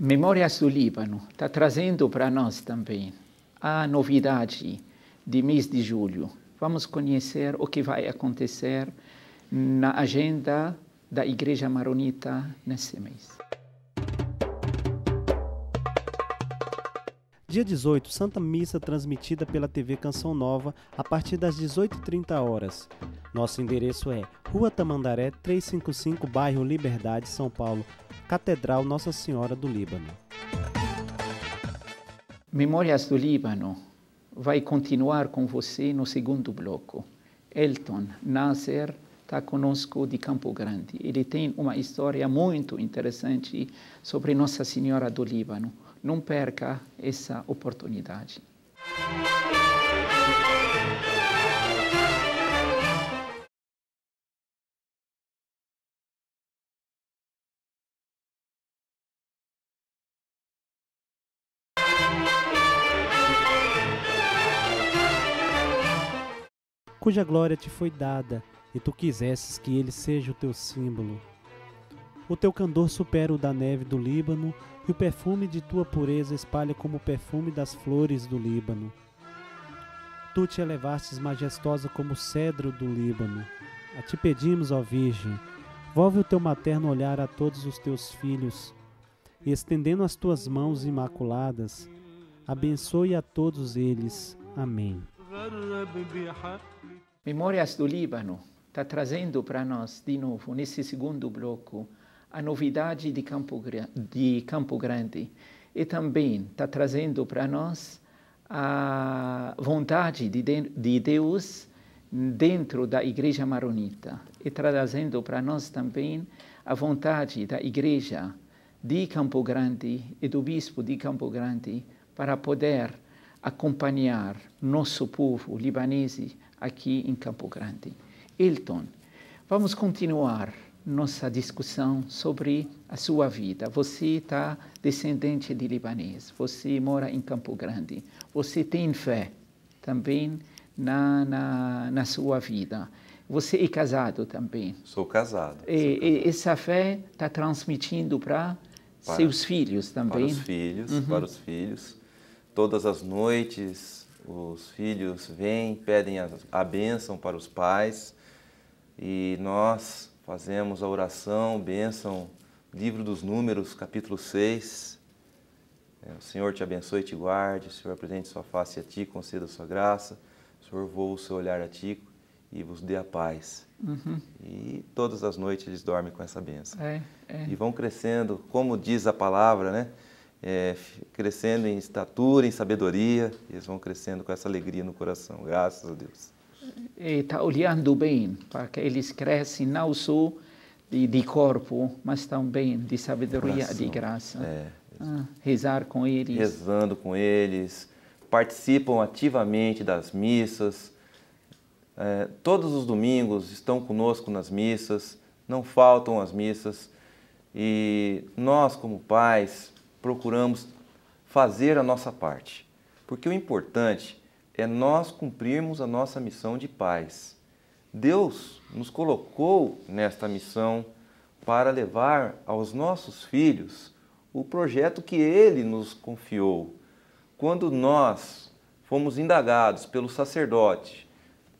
Memórias do Líbano está trazendo para nós também a novidade de mês de julho. Vamos conhecer o que vai acontecer na agenda da Igreja Maronita nesse mês. Dia 18, Santa Missa transmitida pela TV Canção Nova a partir das 18h30 horas. Nosso endereço é Rua Tamandaré 355, bairro Liberdade, São Paulo, Catedral Nossa Senhora do Líbano. Memórias do Líbano vai continuar com você no segundo bloco. Elton Nasser está conosco de Campo Grande. Ele tem uma história muito interessante sobre Nossa Senhora do Líbano. Não perca essa oportunidade. cuja glória te foi dada, e tu quisesses que ele seja o teu símbolo. O teu candor supera o da neve do Líbano, e o perfume de tua pureza espalha como o perfume das flores do Líbano. Tu te elevastes majestosa como o cedro do Líbano. A ti pedimos, ó Virgem, volve o teu materno olhar a todos os teus filhos, e estendendo as tuas mãos imaculadas, abençoe a todos eles. Amém. Memórias do Líbano está trazendo para nós, de novo, nesse segundo bloco, a novidade de Campo, de Campo Grande e também está trazendo para nós a vontade de, de Deus dentro da Igreja Maronita e trazendo para nós também a vontade da Igreja de Campo Grande e do Bispo de Campo Grande para poder acompanhar nosso povo libanese aqui em Campo Grande. Elton, vamos continuar nossa discussão sobre a sua vida. Você está descendente de libanês, você mora em Campo Grande, você tem fé também na, na, na sua vida. Você é casado também. Sou casado. E, sou casado. essa fé está transmitindo para seus filhos também. Para os filhos, uhum. para os filhos. Todas as noites os filhos vêm, pedem a, a bênção para os pais e nós fazemos a oração, bênção, livro dos Números, capítulo 6. É, o Senhor te abençoe e te guarde, o Senhor apresente é sua face a ti, conceda sua graça, o Senhor voa o seu olhar a ti e vos dê a paz. Uhum. E todas as noites eles dormem com essa bênção. É, é. E vão crescendo, como diz a palavra, né? é, crescendo em estatura, em sabedoria, eles vão crescendo com essa alegria no coração, graças a Deus. Está olhando bem para que eles crescem não só de, de corpo, mas também de sabedoria, coração. de graça. É. Ah, rezar com eles. Rezando com eles, participam ativamente das missas. É, todos os domingos estão conosco nas missas, não faltam as missas. E nós, como pais, procuramos fazer a nossa parte. Porque o importante é nós cumprirmos a nossa missão de paz. Deus nos colocou nesta missão para levar aos nossos filhos o projeto que ele nos confiou. Quando nós fomos indagados pelo sacerdote,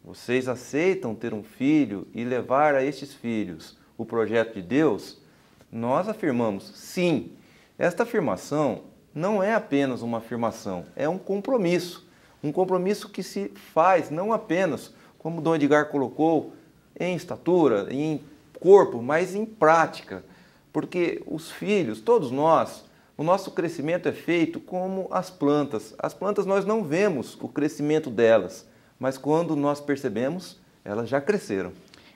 vocês aceitam ter um filho e levar a estes filhos o projeto de Deus? Nós afirmamos sim, esta afirmação não é apenas uma afirmação, é um compromisso. Um compromisso que se faz não apenas, como Dom Edgar colocou, em estatura, em corpo, mas em prática. Porque os filhos, todos nós, o nosso crescimento é feito como as plantas. As plantas nós não vemos o crescimento delas, mas quando nós percebemos, elas já cresceram.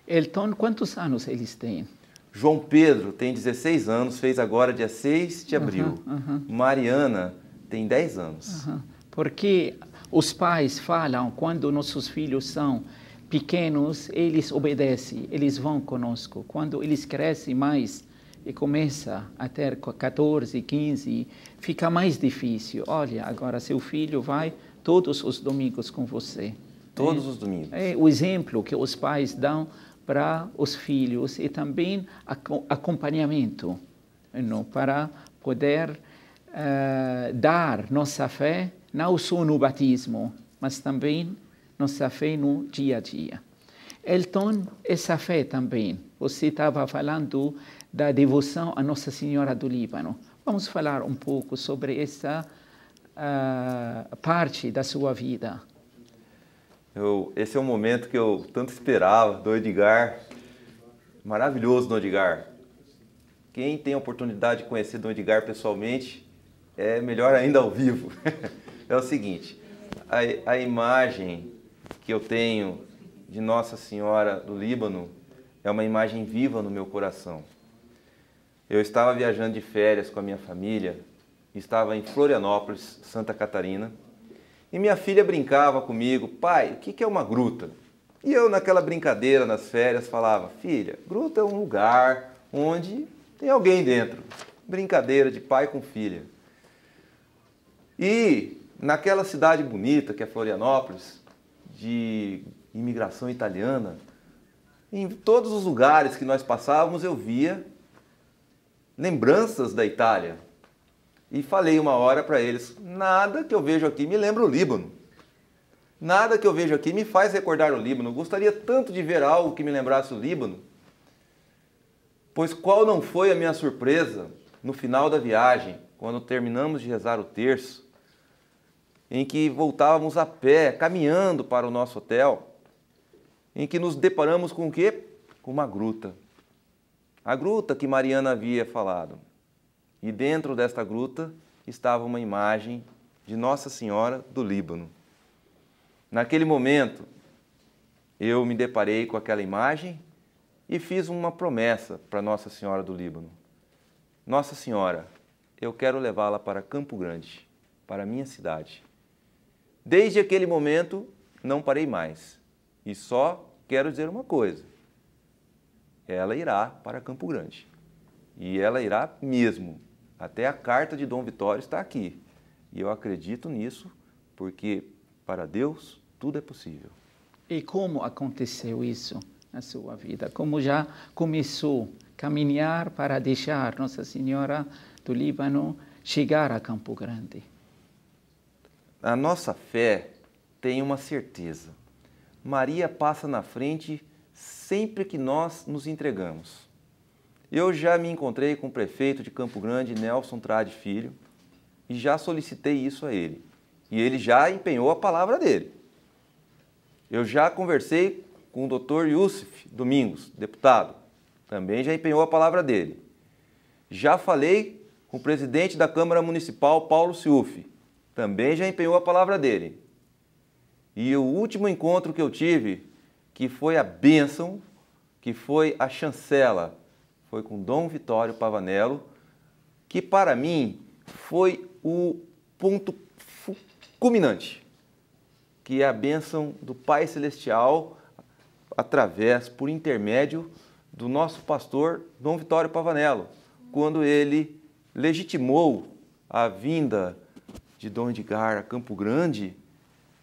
Elton, quantos anos eles têm? João Pedro tem 16 anos, fez agora dia 6 de abril. Uhum, uhum. Mariana tem 10 anos. Uhum. Porque os pais falam quando nossos filhos são pequenos, eles obedecem, eles vão conosco. Quando eles crescem mais e começa a ter 14, 15, fica mais difícil. Olha, agora seu filho vai todos os domingos com você. Né? Todos é, os domingos. É o exemplo que os pais dão para os filhos e também acompanhamento não, para poder uh, dar nossa fé, não só no batismo, mas também nossa fé no dia a dia. Elton, essa fé também. Você estava falando da devoção a Nossa Senhora do Líbano. Vamos falar um pouco sobre essa uh, parte da sua vida. Eu, esse é o momento que eu tanto esperava do Edgar. Maravilhoso do Edgar. Quem tem a oportunidade de conhecer do Edgar pessoalmente, é melhor ainda ao vivo. é o seguinte, a, a imagem que eu tenho de Nossa Senhora do Líbano é uma imagem viva no meu coração. Eu estava viajando de férias com a minha família, estava em Florianópolis, Santa Catarina, e minha filha brincava comigo, pai, o que é uma gruta? E eu, naquela brincadeira nas férias, falava, filha, gruta é um lugar onde tem alguém dentro. Brincadeira de pai com filha. E naquela cidade bonita que é Florianópolis, de imigração italiana, em todos os lugares que nós passávamos eu via lembranças da Itália, e falei uma hora para eles: nada que eu vejo aqui me lembra o Líbano. Nada que eu vejo aqui me faz recordar o Líbano. Gostaria tanto de ver algo que me lembrasse o Líbano. Pois qual não foi a minha surpresa no final da viagem, quando terminamos de rezar o terço, em que voltávamos a pé, caminhando para o nosso hotel, em que nos deparamos com o quê? Com uma gruta. A gruta que Mariana havia falado. E dentro desta gruta estava uma imagem de Nossa Senhora do Líbano. Naquele momento, eu me deparei com aquela imagem e fiz uma promessa para Nossa Senhora do Líbano. Nossa Senhora, eu quero levá-la para Campo Grande, para a minha cidade. Desde aquele momento, não parei mais. E só quero dizer uma coisa: ela irá para Campo Grande. E ela irá mesmo. Até a carta de Dom Vitório está aqui. E eu acredito nisso, porque para Deus tudo é possível. E como aconteceu isso na sua vida? Como já começou a caminhar para deixar Nossa Senhora do Líbano chegar a Campo Grande? A nossa fé tem uma certeza. Maria passa na frente sempre que nós nos entregamos. Eu já me encontrei com o prefeito de Campo Grande, Nelson Trade Filho, e já solicitei isso a ele. E ele já empenhou a palavra dele. Eu já conversei com o doutor Yusuf Domingos, deputado, também já empenhou a palavra dele. Já falei com o presidente da Câmara Municipal, Paulo Siuf, também já empenhou a palavra dele. E o último encontro que eu tive, que foi a bênção, que foi a chancela foi com Dom Vitório Pavanello, que para mim foi o ponto culminante, que é a bênção do Pai Celestial através, por intermédio do nosso pastor Dom Vitório Pavanello, quando ele legitimou a vinda de Dom Edgar a Campo Grande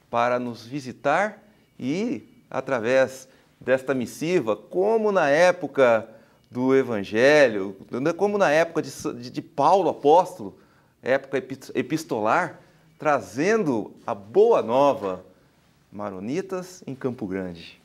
para nos visitar e, através desta missiva, como na época do Evangelho, né, como na época de, de Paulo apóstolo, época epistolar, trazendo a boa nova, Maronitas em Campo Grande.